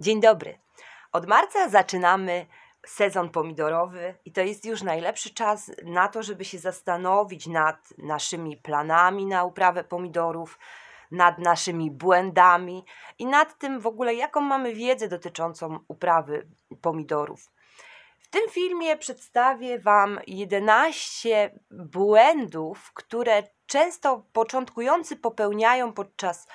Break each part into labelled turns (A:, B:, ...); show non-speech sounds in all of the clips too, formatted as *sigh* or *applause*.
A: Dzień dobry. Od marca zaczynamy sezon pomidorowy i to jest już najlepszy czas na to, żeby się zastanowić nad naszymi planami na uprawę pomidorów, nad naszymi błędami i nad tym w ogóle, jaką mamy wiedzę dotyczącą uprawy pomidorów. W tym filmie przedstawię Wam 11 błędów, które często początkujący popełniają podczas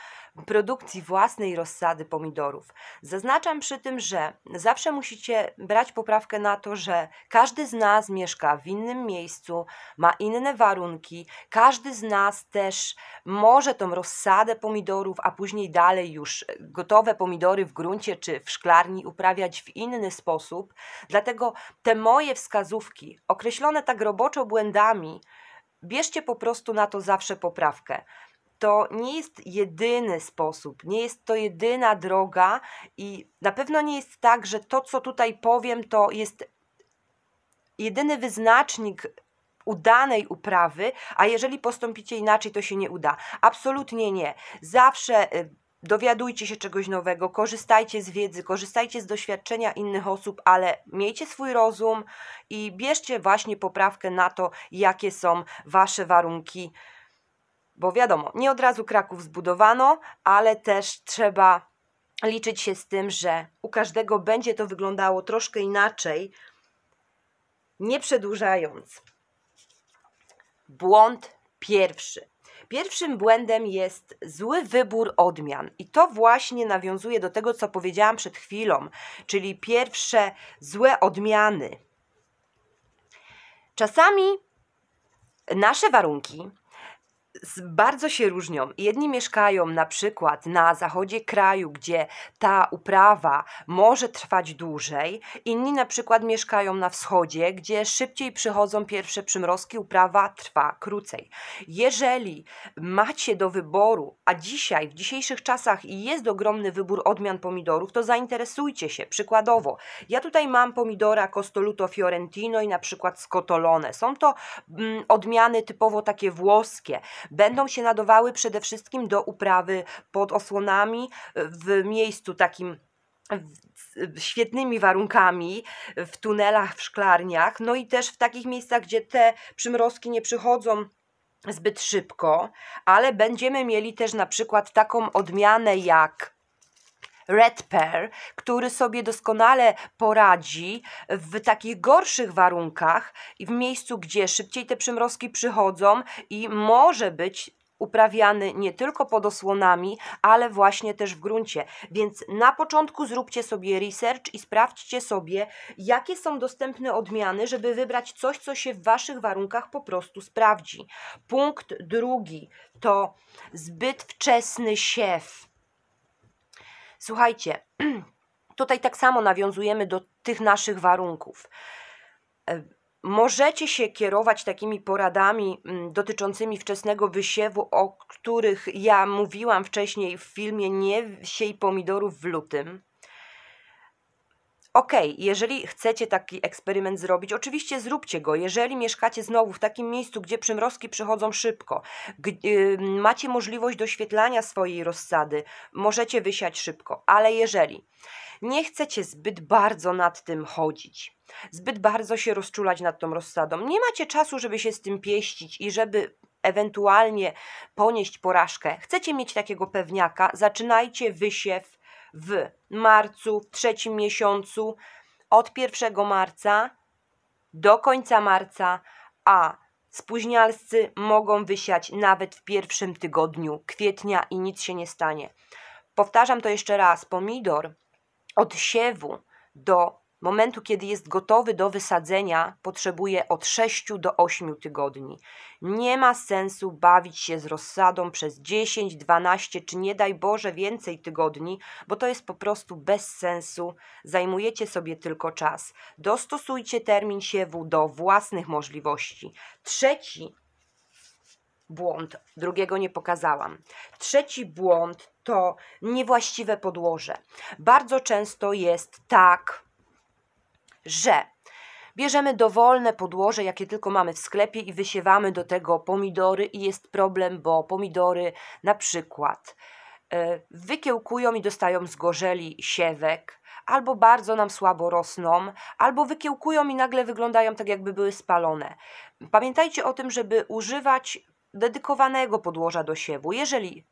A: produkcji własnej rozsady pomidorów. Zaznaczam przy tym, że zawsze musicie brać poprawkę na to, że każdy z nas mieszka w innym miejscu, ma inne warunki, każdy z nas też może tą rozsadę pomidorów, a później dalej już gotowe pomidory w gruncie czy w szklarni uprawiać w inny sposób. Dlatego te moje wskazówki, określone tak roboczo błędami, bierzcie po prostu na to zawsze poprawkę to nie jest jedyny sposób, nie jest to jedyna droga i na pewno nie jest tak, że to, co tutaj powiem, to jest jedyny wyznacznik udanej uprawy, a jeżeli postąpicie inaczej, to się nie uda. Absolutnie nie. Zawsze y, dowiadujcie się czegoś nowego, korzystajcie z wiedzy, korzystajcie z doświadczenia innych osób, ale miejcie swój rozum i bierzcie właśnie poprawkę na to, jakie są wasze warunki bo wiadomo, nie od razu Kraków zbudowano, ale też trzeba liczyć się z tym, że u każdego będzie to wyglądało troszkę inaczej. Nie przedłużając. Błąd pierwszy. Pierwszym błędem jest zły wybór odmian, i to właśnie nawiązuje do tego, co powiedziałam przed chwilą, czyli pierwsze złe odmiany. Czasami nasze warunki, bardzo się różnią. Jedni mieszkają na przykład na zachodzie kraju, gdzie ta uprawa może trwać dłużej, inni na przykład mieszkają na wschodzie, gdzie szybciej przychodzą pierwsze przymrozki, uprawa trwa krócej. Jeżeli macie do wyboru, a dzisiaj, w dzisiejszych czasach jest ogromny wybór odmian pomidorów, to zainteresujcie się. Przykładowo, ja tutaj mam pomidora Costoluto Fiorentino i na przykład Scotolone. Są to mm, odmiany typowo takie włoskie będą się nadawały przede wszystkim do uprawy pod osłonami e, w miejscu takim świetnymi warunkami w tunelach, w szklarniach, no i też w takich miejscach, gdzie te przymrozki nie przychodzą zbyt szybko, ale będziemy mieli też na przykład taką odmianę jak Red Pear, który sobie doskonale poradzi w takich gorszych warunkach i w miejscu, gdzie szybciej te przymrozki przychodzą i może być uprawiany nie tylko pod osłonami, ale właśnie też w gruncie. Więc na początku zróbcie sobie research i sprawdźcie sobie, jakie są dostępne odmiany, żeby wybrać coś, co się w Waszych warunkach po prostu sprawdzi. Punkt drugi to zbyt wczesny siew. Słuchajcie, *clears throat* tutaj tak samo nawiązujemy do tych naszych warunków. E, możecie się kierować takimi poradami mm, dotyczącymi wczesnego wysiewu, o których ja mówiłam wcześniej w filmie Nie siej pomidorów w lutym. OK, jeżeli chcecie taki eksperyment zrobić, oczywiście zróbcie go. Jeżeli mieszkacie znowu w takim miejscu, gdzie przymrozki przychodzą szybko, y, macie możliwość doświetlania swojej rozsady, możecie wysiać szybko, ale jeżeli nie chcecie zbyt bardzo nad tym chodzić, zbyt bardzo się rozczulać nad tą rozsadą, nie macie czasu, żeby się z tym pieścić i żeby ewentualnie ponieść porażkę, chcecie mieć takiego pewniaka, zaczynajcie wysiew w marcu, w trzecim miesiącu, od 1 marca do końca marca, a spóźnialscy mogą wysiać nawet w pierwszym tygodniu kwietnia i nic się nie stanie. Powtarzam to jeszcze raz, pomidor od siewu do momentu, kiedy jest gotowy do wysadzenia, potrzebuje od 6 do 8 tygodni. Nie ma sensu bawić się z rozsadą przez 10, 12 czy nie daj Boże więcej tygodni, bo to jest po prostu bez sensu. Zajmujecie sobie tylko czas. Dostosujcie termin siewu do własnych możliwości. Trzeci błąd, drugiego nie pokazałam. Trzeci błąd to niewłaściwe podłoże. Bardzo często jest tak, że Bierzemy dowolne podłoże, jakie tylko mamy w sklepie i wysiewamy do tego pomidory i jest problem, bo pomidory na przykład e, wykiełkują i dostają zgorzeli siewek, albo bardzo nam słabo rosną, albo wykiełkują i nagle wyglądają tak, jakby były spalone. Pamiętajcie o tym, żeby używać dedykowanego podłoża do siewu. Jeżeli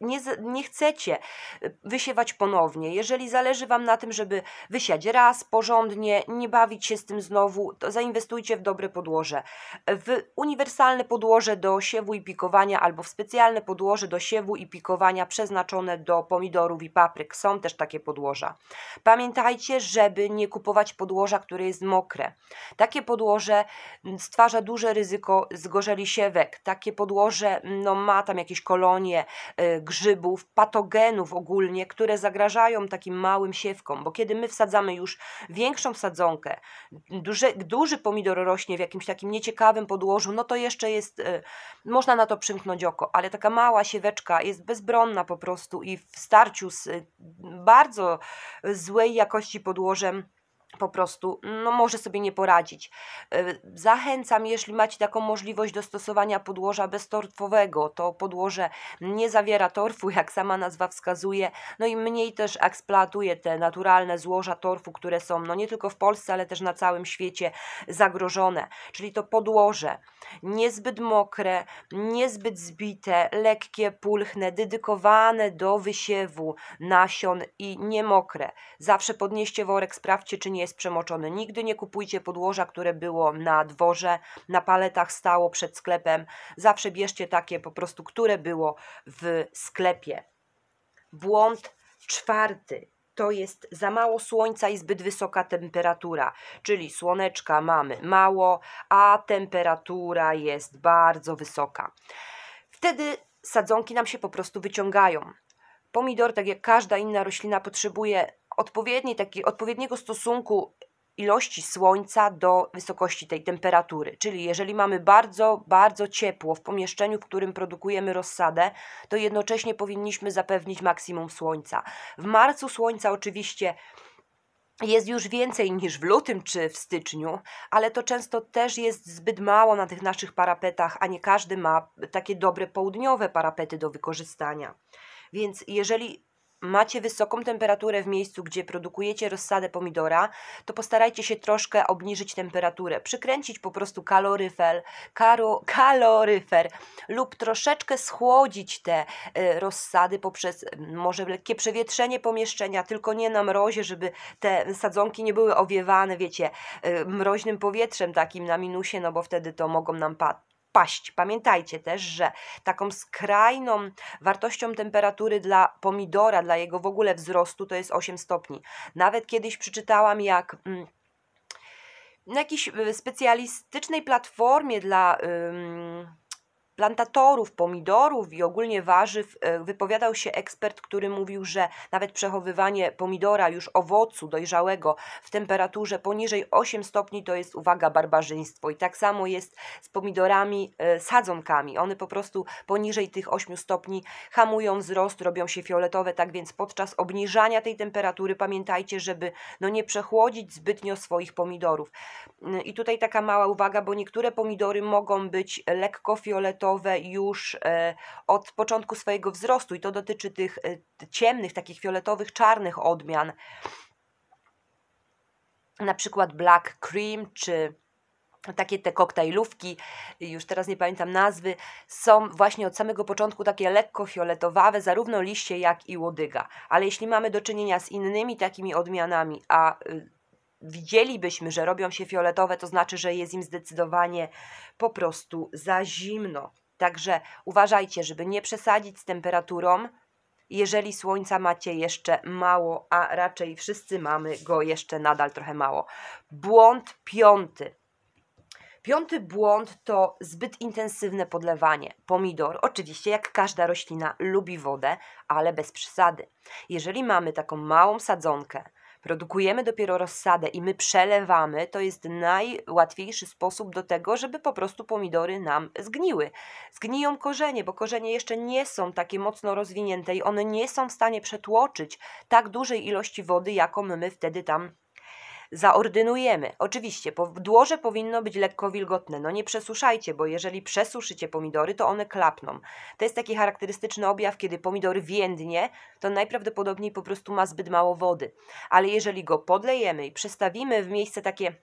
A: nie, nie chcecie y, wysiewać ponownie, jeżeli zależy Wam na tym, żeby wysiać raz porządnie, nie bawić się z tym znowu, to zainwestujcie w dobre podłoże. W uniwersalne podłoże do siewu i pikowania albo w specjalne podłoże do siewu i pikowania przeznaczone do pomidorów i papryk. Są też takie podłoża. Pamiętajcie, żeby nie kupować podłoża, które jest mokre. Takie podłoże mm, stwarza duże ryzyko zgorzeli siewek. Takie podłoże mm, no, ma tam jakieś kolonie, y, grzybów, patogenów ogólnie, które zagrażają takim małym siewkom, bo kiedy my wsadzamy już większą sadzonkę, duży, duży pomidor rośnie w jakimś takim nieciekawym podłożu, no to jeszcze jest, e, można na to przymknąć oko, ale taka mała sieweczka jest bezbronna po prostu i w starciu z e, bardzo złej jakości podłożem po prostu no, może sobie nie poradzić. E, zachęcam, jeśli macie taką możliwość do stosowania podłoża beztorfowego, to podłoże nie zawiera torfu, *laughs* jak sama nazwa wskazuje, no i mniej też eksploatuje te naturalne złoża torfu, które są no, nie tylko w Polsce, ale też na całym świecie zagrożone. Czyli to podłoże niezbyt mokre, niezbyt zbite, lekkie, pulchne, dedykowane do wysiewu nasion i niemokre. Zawsze podnieście worek, sprawdźcie czy nie jest przemoczony. Nigdy nie kupujcie podłoża, które było na dworze, na paletach stało przed sklepem. Zawsze bierzcie takie po prostu, które było w sklepie. Błąd czwarty to jest za mało słońca i zbyt wysoka temperatura, czyli słoneczka mamy mało, a temperatura jest bardzo wysoka. Wtedy sadzonki nam się po prostu wyciągają. Pomidor, tak jak każda inna roślina, potrzebuje odpowiedni, taki, odpowiedniego stosunku ilości słońca do wysokości tej temperatury. Czyli jeżeli mamy bardzo, bardzo ciepło w pomieszczeniu, w którym produkujemy rozsadę, to jednocześnie powinniśmy zapewnić maksimum słońca. W marcu słońca oczywiście jest już więcej niż w lutym czy w styczniu, ale to często też jest zbyt mało na tych naszych parapetach, a nie każdy ma takie dobre południowe parapety do wykorzystania. Więc jeżeli macie wysoką temperaturę w miejscu, gdzie produkujecie rozsadę pomidora, to postarajcie się troszkę obniżyć temperaturę, przykręcić po prostu kaloryfer, karo, *laughs* kaloryfer lub troszeczkę schłodzić te y, rozsady poprzez y, może lekkie przewietrzenie pomieszczenia, tylko nie na mrozie, żeby te sadzonki nie były owiewane, wiecie, y, mroźnym powietrzem takim na minusie, no bo wtedy to mogą nam padać wpaść. Pamiętajcie też, że taką skrajną wartością temperatury dla pomidora, dla jego w ogóle wzrostu to jest 8 stopni. Nawet kiedyś przeczytałam jak... Mm, na jakiejś y, specjalistycznej platformie dla plantatorów, pomidorów i ogólnie warzyw e, wypowiadał się ekspert, który mówił, że nawet przechowywanie pomidora, już owocu dojrzałego w temperaturze poniżej 8 stopni to jest, uwaga, barbarzyństwo. I tak samo jest z pomidorami e, sadzonkami. One po prostu poniżej tych 8 stopni hamują wzrost, robią się fioletowe, tak więc podczas obniżania tej temperatury pamiętajcie, żeby no nie przechłodzić zbytnio swoich pomidorów. I tutaj taka mała uwaga, bo niektóre pomidory mogą być lekko fioletowe, już e, od początku swojego wzrostu i to dotyczy tych e, ciemnych, takich fioletowych, czarnych odmian, na przykład black cream czy takie te koktajlówki, już teraz nie pamiętam nazwy, są właśnie od samego początku takie lekko fioletowawe, zarówno liście jak i łodyga. Ale jeśli mamy do czynienia z innymi takimi odmianami, a y, widzielibyśmy, że robią się fioletowe, to znaczy, że jest im zdecydowanie po prostu za zimno. Także uważajcie, żeby nie przesadzić z temperaturą. Jeżeli słońca macie jeszcze mało, a raczej wszyscy mamy go jeszcze nadal trochę mało. Błąd piąty. Piąty błąd to zbyt intensywne podlewanie. Pomidor, oczywiście, jak każda roślina, lubi wodę, ale bez przesady. Jeżeli mamy taką małą sadzonkę, produkujemy dopiero rozsadę i my przelewamy, to jest najłatwiejszy sposób do tego, żeby po prostu pomidory nam zgniły. Zgniją korzenie, bo korzenie jeszcze nie są takie mocno rozwinięte i one nie są w stanie przetłoczyć tak dużej ilości wody, jaką my wtedy tam zaordynujemy. Oczywiście, podłoże powinno być lekko wilgotne. No nie przesuszajcie, bo jeżeli przesuszycie pomidory, to one klapną. To jest taki charakterystyczny objaw, kiedy pomidor więdnie, to najprawdopodobniej po prostu ma zbyt mało wody. Ale jeżeli go podlejemy i przestawimy w miejsce takie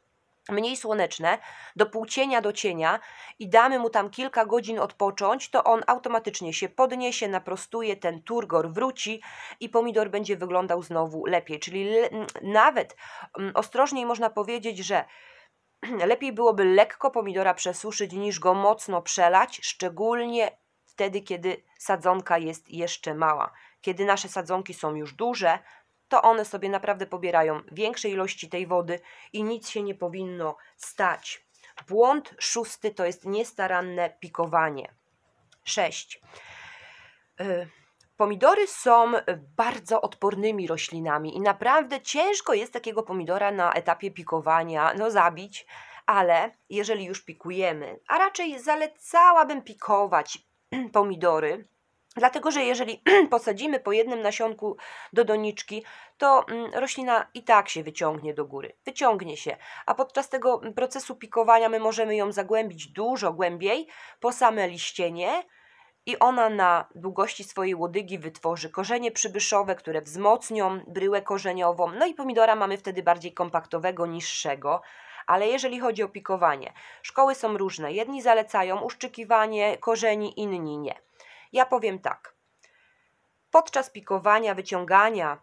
A: mniej słoneczne, do półcienia do cienia i damy mu tam kilka godzin odpocząć, to on automatycznie się podniesie, naprostuje, ten turgor wróci i pomidor będzie wyglądał znowu lepiej. Czyli le nawet ostrożniej można powiedzieć, że *clears throat* lepiej byłoby lekko pomidora przesuszyć niż go mocno przelać, szczególnie wtedy, kiedy sadzonka jest jeszcze mała. Kiedy nasze sadzonki są już duże, to one sobie naprawdę pobierają większe ilości tej wody i nic się nie powinno stać. Błąd szósty to jest niestaranne pikowanie. 6. Y, pomidory są bardzo odpornymi roślinami i naprawdę ciężko jest takiego pomidora na etapie pikowania no, zabić, ale jeżeli już pikujemy, a raczej zalecałabym pikować *clears throat* pomidory Dlatego, że jeżeli *clears throat* posadzimy po jednym nasionku do doniczki, to mm, roślina i tak się wyciągnie do góry. Wyciągnie się, a podczas tego mm, procesu pikowania my możemy ją zagłębić dużo głębiej po same liścienie i ona na długości swojej łodygi wytworzy korzenie przybyszowe, które wzmocnią bryłę korzeniową. No i pomidora mamy wtedy bardziej kompaktowego, niższego. Ale jeżeli chodzi o pikowanie, szkoły są różne. Jedni zalecają uszczykiwanie korzeni, inni nie. Ja powiem tak. Podczas pikowania, wyciągania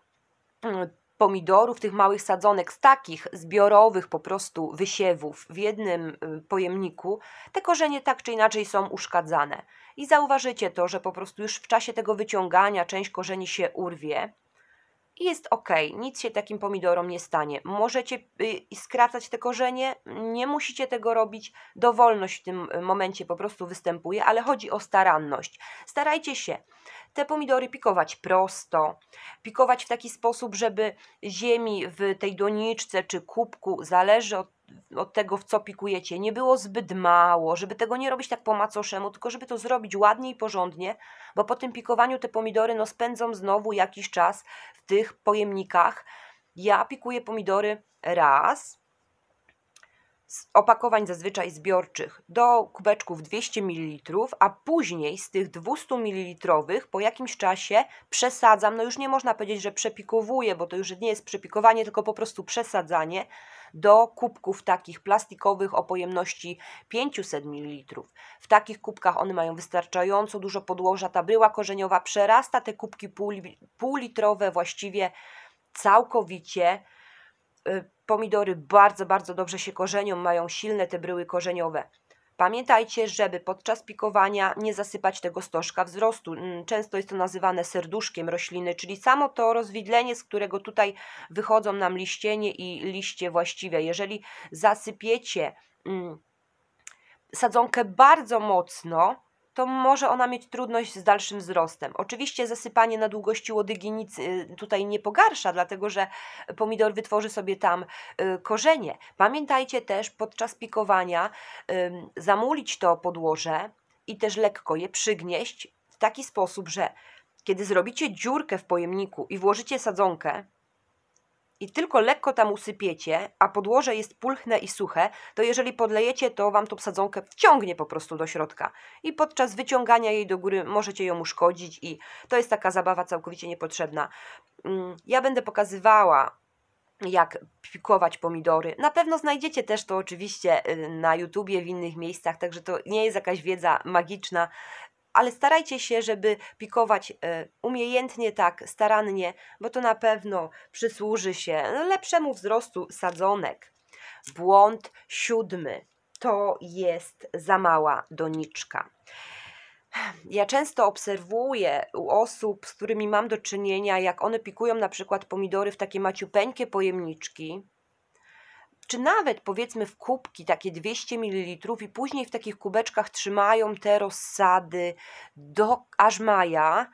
A: mm, pomidorów, tych małych sadzonek z takich zbiorowych po prostu wysiewów w jednym y, pojemniku, te korzenie tak czy inaczej są uszkadzane. I zauważycie to, że po prostu już w czasie tego wyciągania część korzeni się urwie, jest ok, nic się takim pomidorom nie stanie. Możecie y, skracać te korzenie, nie musicie tego robić, dowolność w tym y, momencie po prostu występuje, ale chodzi o staranność. Starajcie się te pomidory pikować prosto, pikować w taki sposób, żeby ziemi w tej doniczce czy kubku, zależy od od no, tego, w co pikujecie, nie było zbyt mało, żeby tego nie robić tak po macoszemu, tylko żeby to zrobić ładnie i porządnie, bo po tym pikowaniu te pomidory no, spędzą znowu jakiś czas w tych pojemnikach. Ja pikuję pomidory raz, z opakowań zazwyczaj zbiorczych do kubeczków 200 ml, a później z tych 200 ml po jakimś czasie przesadzam, no już nie można powiedzieć, że przepikowuję, bo to już nie jest przepikowanie, tylko po prostu przesadzanie do kubków takich plastikowych o pojemności 500 ml. W takich kubkach one mają wystarczająco dużo podłoża, ta była korzeniowa przerasta te kubki półlitrowe pół właściwie całkowicie Y, pomidory bardzo, bardzo dobrze się korzenią, mają silne te bryły korzeniowe. Pamiętajcie, żeby podczas pikowania nie zasypać tego stożka wzrostu. Mm, często jest to nazywane serduszkiem rośliny, czyli samo to rozwidlenie, z którego tutaj wychodzą nam liścienie i liście właściwe. Jeżeli zasypiecie mm, sadzonkę bardzo mocno, to może ona mieć trudność z dalszym wzrostem. Oczywiście zasypanie na długości łodygi nic y, tutaj nie pogarsza, dlatego że pomidor wytworzy sobie tam y, korzenie. Pamiętajcie też podczas pikowania zamulić to podłoże i też lekko je przygnieść w taki sposób, że kiedy zrobicie dziurkę w pojemniku i włożycie sadzonkę, i tylko lekko tam usypiecie, a podłoże jest pulchne i suche, to jeżeli podlejecie, to wam tą sadzonkę wciągnie po prostu do środka. I podczas wyciągania jej do góry możecie ją uszkodzić i to jest taka zabawa całkowicie niepotrzebna. Mm, ja będę pokazywała jak pikować pomidory. Na pewno znajdziecie też to oczywiście y, na YouTubie, w innych miejscach, także to nie jest jakaś wiedza magiczna ale starajcie się, żeby pikować e, umiejętnie tak, starannie, bo to na pewno przysłuży się lepszemu wzrostu sadzonek. Błąd siódmy to jest za mała doniczka. Ja często obserwuję u osób, z którymi mam do czynienia, jak one pikują na przykład pomidory w takie maciupeńkie pojemniczki, czy nawet powiedzmy w kubki takie 200 ml i później w takich kubeczkach trzymają te rozsady do aż maja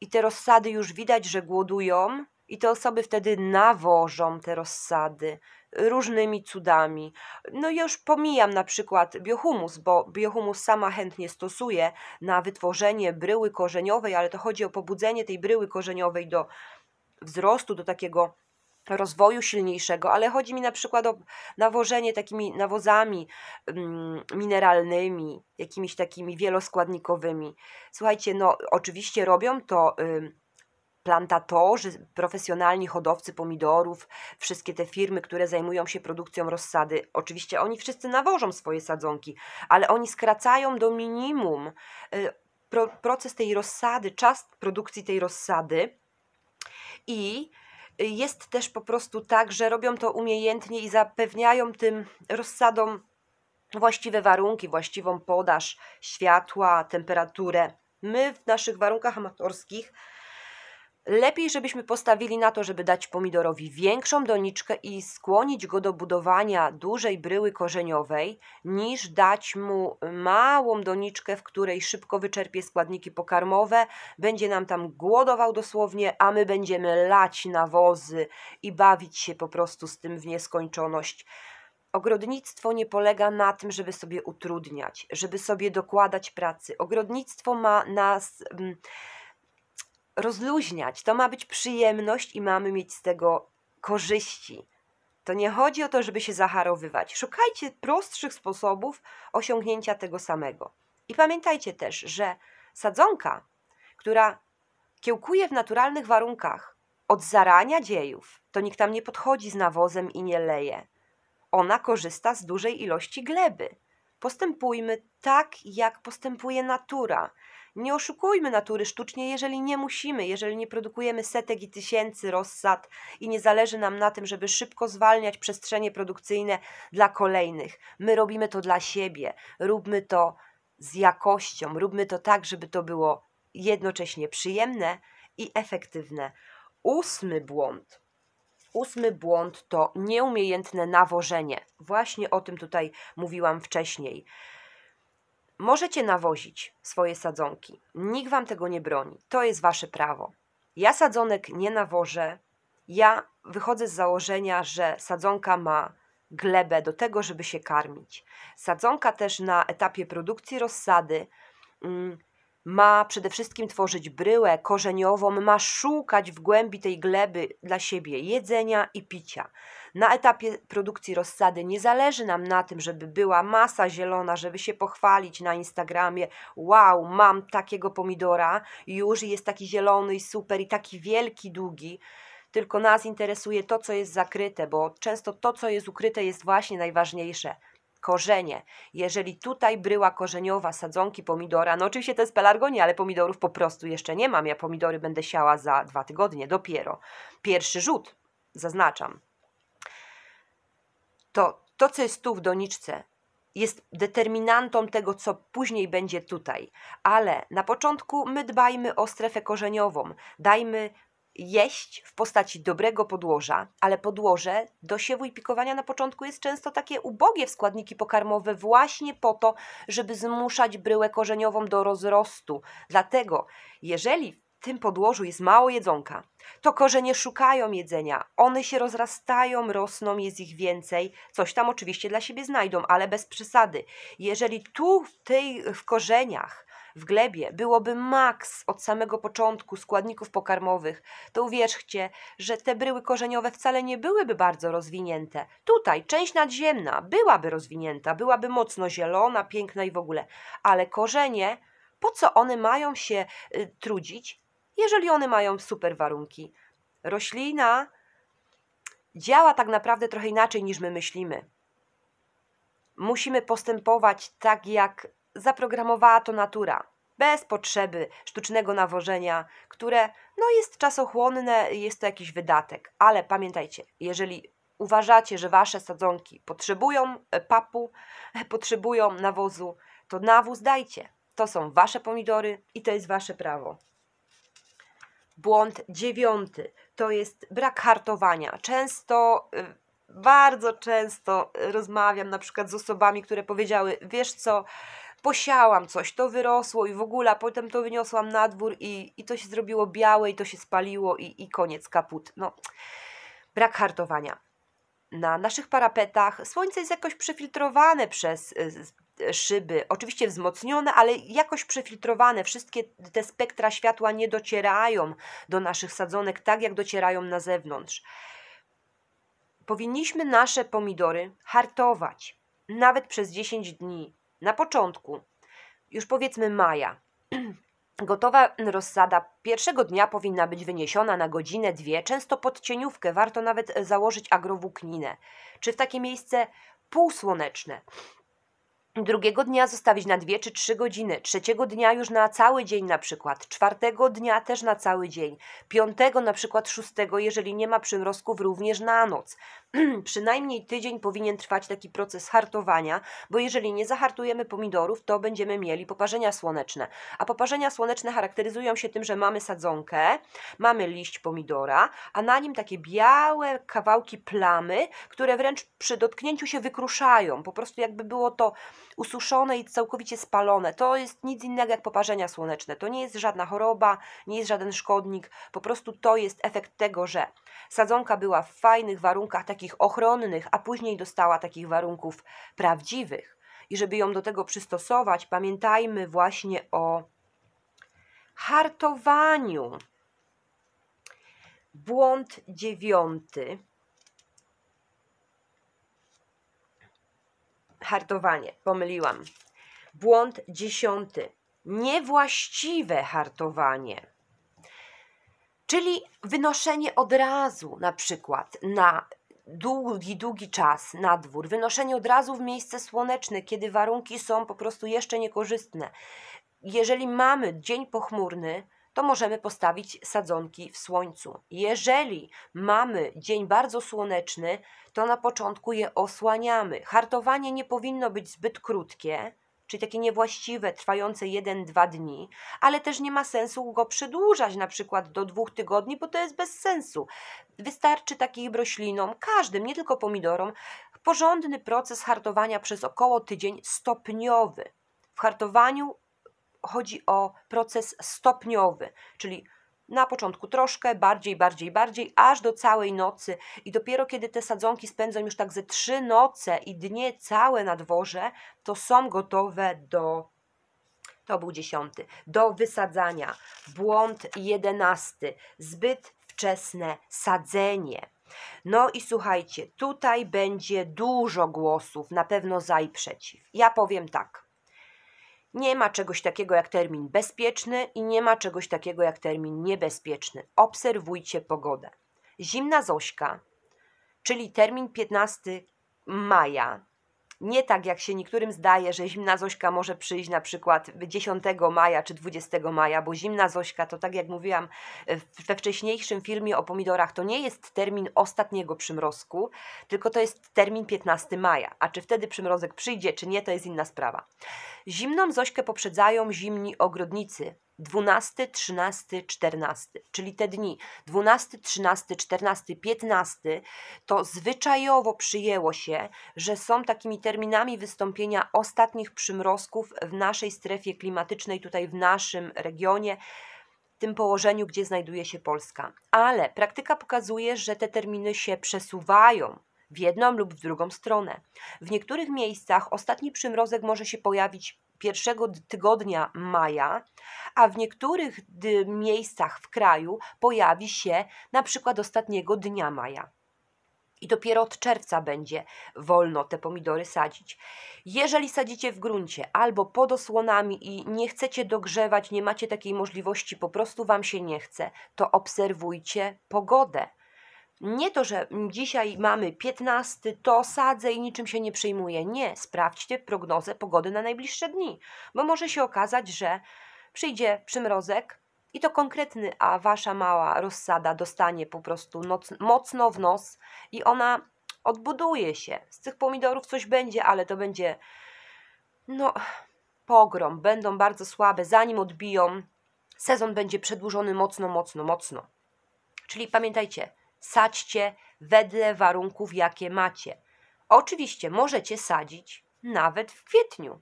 A: i te rozsady już widać, że głodują i te osoby wtedy nawożą te rozsady różnymi cudami. No już pomijam na przykład biohumus, bo biohumus sama chętnie stosuje na wytworzenie bryły korzeniowej, ale to chodzi o pobudzenie tej bryły korzeniowej do wzrostu, do takiego rozwoju silniejszego, ale chodzi mi na przykład o nawożenie takimi nawozami mm, mineralnymi, jakimiś takimi wieloskładnikowymi. Słuchajcie, no oczywiście robią to plantatorzy, profesjonalni hodowcy pomidorów, wszystkie te firmy, które zajmują się produkcją rozsady. Oczywiście oni wszyscy nawożą swoje sadzonki, ale oni skracają do minimum y, proces tej rozsady, czas produkcji tej rozsady i jest też po prostu tak, że robią to umiejętnie i zapewniają tym rozsadom właściwe warunki, właściwą podaż światła, temperaturę. My w naszych warunkach amatorskich Lepiej, żebyśmy postawili na to, żeby dać pomidorowi większą doniczkę i skłonić go do budowania dużej bryły korzeniowej, niż dać mu małą doniczkę, w której szybko wyczerpie składniki pokarmowe, będzie nam tam głodował dosłownie, a my będziemy lać nawozy i bawić się po prostu z tym w nieskończoność. Ogrodnictwo nie polega na tym, żeby sobie utrudniać, żeby sobie dokładać pracy. Ogrodnictwo ma nas. Mm, rozluźniać. To ma być przyjemność i mamy mieć z tego korzyści. To nie chodzi o to, żeby się zaharowywać. Szukajcie prostszych sposobów osiągnięcia tego samego. I pamiętajcie też, że sadzonka, która kiełkuje w naturalnych warunkach od zarania dziejów, to nikt tam nie podchodzi z nawozem i nie leje. Ona korzysta z dużej ilości gleby. Postępujmy tak, jak postępuje natura. Nie oszukujmy natury sztucznie, jeżeli nie musimy, jeżeli nie produkujemy setek i tysięcy rozsad i nie zależy nam na tym, żeby szybko zwalniać przestrzenie produkcyjne dla kolejnych. My robimy to dla siebie, róbmy to z jakością, róbmy to tak, żeby to było jednocześnie przyjemne i efektywne. Ósmy błąd. Ósmy błąd to nieumiejętne nawożenie. Właśnie o tym tutaj mówiłam wcześniej. Możecie nawozić swoje sadzonki. Nikt wam tego nie broni. To jest wasze prawo. Ja sadzonek nie nawożę. Ja wychodzę z założenia, że sadzonka ma glebę do tego, żeby się karmić. Sadzonka też na etapie produkcji rozsady mm, ma przede wszystkim tworzyć bryłę korzeniową, ma szukać w głębi tej gleby dla siebie jedzenia i picia. Na etapie produkcji rozsady nie zależy nam na tym, żeby była masa zielona, żeby się pochwalić na Instagramie: Wow, mam takiego pomidora, już jest taki zielony i super, i taki wielki, długi. Tylko nas interesuje to, co jest zakryte, bo często to, co jest ukryte, jest właśnie najważniejsze korzenie. Jeżeli tutaj bryła korzeniowa sadzonki pomidora, no oczywiście to jest pelargonia, ale pomidorów po prostu jeszcze nie mam. Ja pomidory będę siała za dwa tygodnie dopiero. Pierwszy rzut, zaznaczam. To, to co jest tu w doniczce, jest determinantą tego, co później będzie tutaj. Ale na początku my dbajmy o strefę korzeniową. Dajmy jeść w postaci dobrego podłoża, ale podłoże do siewu i pikowania na początku jest często takie ubogie w składniki pokarmowe właśnie po to, żeby zmuszać bryłę korzeniową do rozrostu. Dlatego, jeżeli w tym podłożu jest mało jedzonka, to korzenie szukają jedzenia, one się rozrastają, rosną, jest ich więcej, coś tam oczywiście dla siebie znajdą, ale bez przesady. Jeżeli tu w tych w korzeniach w glebie byłoby maks od samego początku składników pokarmowych, to uwierzcie, że te bryły korzeniowe wcale nie byłyby bardzo rozwinięte. Tutaj część nadziemna byłaby rozwinięta, byłaby mocno zielona, piękna i w ogóle, ale korzenie, po co one mają się y, trudzić, jeżeli one mają super warunki? Roślina działa tak naprawdę trochę inaczej niż my myślimy. Musimy postępować tak, jak zaprogramowała to natura. Bez potrzeby sztucznego nawożenia, które no jest czasochłonne, jest to jakiś wydatek. Ale pamiętajcie, jeżeli uważacie, że wasze sadzonki potrzebują e, papu, e, potrzebują nawozu, to nawóz dajcie. To są wasze pomidory i to jest wasze prawo. Błąd dziewiąty to jest brak hartowania. Często, e, bardzo często rozmawiam na przykład z osobami, które powiedziały: Wiesz co, posiałam coś, to wyrosło i w ogóle, a potem to wyniosłam na dwór i, i to się zrobiło białe i to się spaliło i, i koniec, kaput. No, brak hartowania. Na naszych parapetach słońce jest jakoś przefiltrowane przez y, szyby, oczywiście wzmocnione, ale jakoś przefiltrowane. Wszystkie te spektra światła nie docierają do naszych sadzonek tak, jak docierają na zewnątrz. Powinniśmy nasze pomidory hartować, nawet przez 10 dni. Na początku, już powiedzmy maja, *clears throat* gotowa rozsada pierwszego dnia powinna być wyniesiona na godzinę, dwie, często pod cieniówkę, warto nawet e, założyć agrowłókninę, czy w takie miejsce półsłoneczne. Drugiego dnia zostawić na dwie czy trzy godziny, trzeciego dnia już na cały dzień na przykład, czwartego dnia też na cały dzień, piątego na przykład szóstego, jeżeli nie ma przymrozków, również na noc. *clears throat* przynajmniej tydzień powinien trwać taki proces hartowania, bo jeżeli nie zahartujemy pomidorów, to będziemy mieli poparzenia słoneczne. A poparzenia słoneczne charakteryzują się tym, że mamy sadzonkę, mamy liść pomidora, a na nim takie białe kawałki plamy, które wręcz przy dotknięciu się wykruszają, po prostu jakby było to ususzone i całkowicie spalone. To jest nic innego jak poparzenia słoneczne. To nie jest żadna choroba, nie jest żaden szkodnik, po prostu to jest efekt tego, że sadzonka była w fajnych warunkach, takich takich ochronnych, a później dostała takich warunków prawdziwych. I żeby ją do tego przystosować, pamiętajmy właśnie o hartowaniu. Błąd dziewiąty. Hartowanie, pomyliłam. Błąd dziesiąty. Niewłaściwe hartowanie. Czyli wynoszenie od razu na przykład na długi, długi czas na dwór, wynoszenie od razu w miejsce słoneczne, kiedy warunki są po prostu jeszcze niekorzystne. Jeżeli mamy dzień pochmurny, to możemy postawić sadzonki w słońcu. Jeżeli mamy dzień bardzo słoneczny, to na początku je osłaniamy. Hartowanie nie powinno być zbyt krótkie, czyli takie niewłaściwe, trwające 1-2 dni, ale też nie ma sensu go przedłużać na przykład do dwóch tygodni, bo to jest bez sensu. Wystarczy takich roślinom, każdym, nie tylko pomidorom, porządny proces hartowania przez około tydzień stopniowy. W hartowaniu chodzi o proces stopniowy, czyli na początku troszkę, bardziej, bardziej, bardziej, aż do całej nocy. I dopiero kiedy te sadzonki spędzą już tak ze trzy noce i dnie całe na dworze, to są gotowe do to był dziesiąty. Do wysadzania. Błąd jedenasty. Zbyt wczesne sadzenie. No i słuchajcie, tutaj będzie dużo głosów, na pewno za i przeciw. Ja powiem tak. Nie ma czegoś takiego jak termin bezpieczny i nie ma czegoś takiego jak termin niebezpieczny. Obserwujcie pogodę. Zimna Zośka, czyli termin 15 maja nie tak jak się niektórym zdaje, że zimna Zośka może przyjść na przykład 10 maja czy 20 maja, bo zimna Zośka to tak jak mówiłam we wcześniejszym filmie o pomidorach, to nie jest termin ostatniego przymrozku, tylko to jest termin 15 maja. A czy wtedy przymrozek przyjdzie, czy nie, to jest inna sprawa. Zimną Zośkę poprzedzają zimni ogrodnicy, 12, 13, 14, czyli te dni 12, 13, 14, 15, to zwyczajowo przyjęło się, że są takimi terminami wystąpienia ostatnich przymrozków w naszej strefie klimatycznej, tutaj w naszym regionie. W tym położeniu, gdzie znajduje się Polska. Ale praktyka pokazuje, że te terminy się przesuwają, w jedną lub w drugą stronę. W niektórych miejscach ostatni przymrozek może się pojawić pierwszego tygodnia maja, a w niektórych miejscach w kraju pojawi się na przykład ostatniego dnia maja. I dopiero od czerwca będzie wolno te pomidory sadzić. Jeżeli sadzicie w gruncie albo pod osłonami i nie chcecie dogrzewać, nie macie takiej możliwości, po prostu Wam się nie chce, to obserwujcie pogodę. Nie to, że dzisiaj mamy 15, to sadzę i niczym się nie przejmuję. Nie, sprawdźcie prognozę pogody na najbliższe dni, bo może się okazać, że przyjdzie przymrozek i to konkretny, a wasza mała rozsada dostanie po prostu noc, mocno w nos i ona odbuduje się. Z tych pomidorów coś będzie, ale to będzie no pogrom, będą bardzo słabe, zanim odbiją. Sezon będzie przedłużony mocno, mocno, mocno. Czyli pamiętajcie, Sadźcie wedle warunków, jakie macie. Oczywiście możecie sadzić nawet w kwietniu.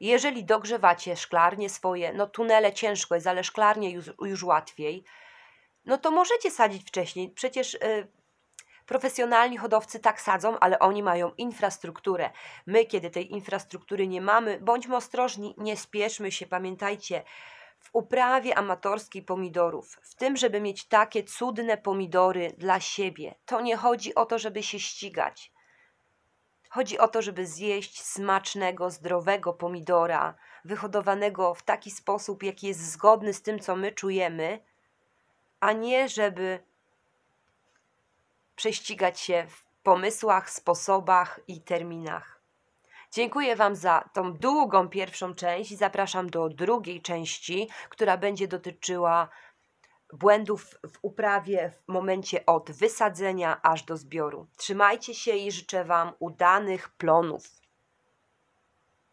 A: Jeżeli dogrzewacie szklarnie swoje, no tunele ciężko jest, ale szklarnie już, już łatwiej, no to możecie sadzić wcześniej. Przecież y, profesjonalni hodowcy tak sadzą, ale oni mają infrastrukturę. My, kiedy tej infrastruktury nie mamy, bądźmy ostrożni, nie spieszmy się, pamiętajcie, w uprawie amatorskiej pomidorów, w tym, żeby mieć takie cudne pomidory dla siebie. To nie chodzi o to, żeby się ścigać. Chodzi o to, żeby zjeść smacznego, zdrowego pomidora, wyhodowanego w taki sposób, jaki jest zgodny z tym, co my czujemy, a nie żeby prześcigać się w pomysłach, sposobach i terminach. Dziękuję Wam za tą długą pierwszą część i zapraszam do drugiej części, która będzie dotyczyła błędów w uprawie w momencie od wysadzenia aż do zbioru. Trzymajcie się i życzę Wam udanych plonów.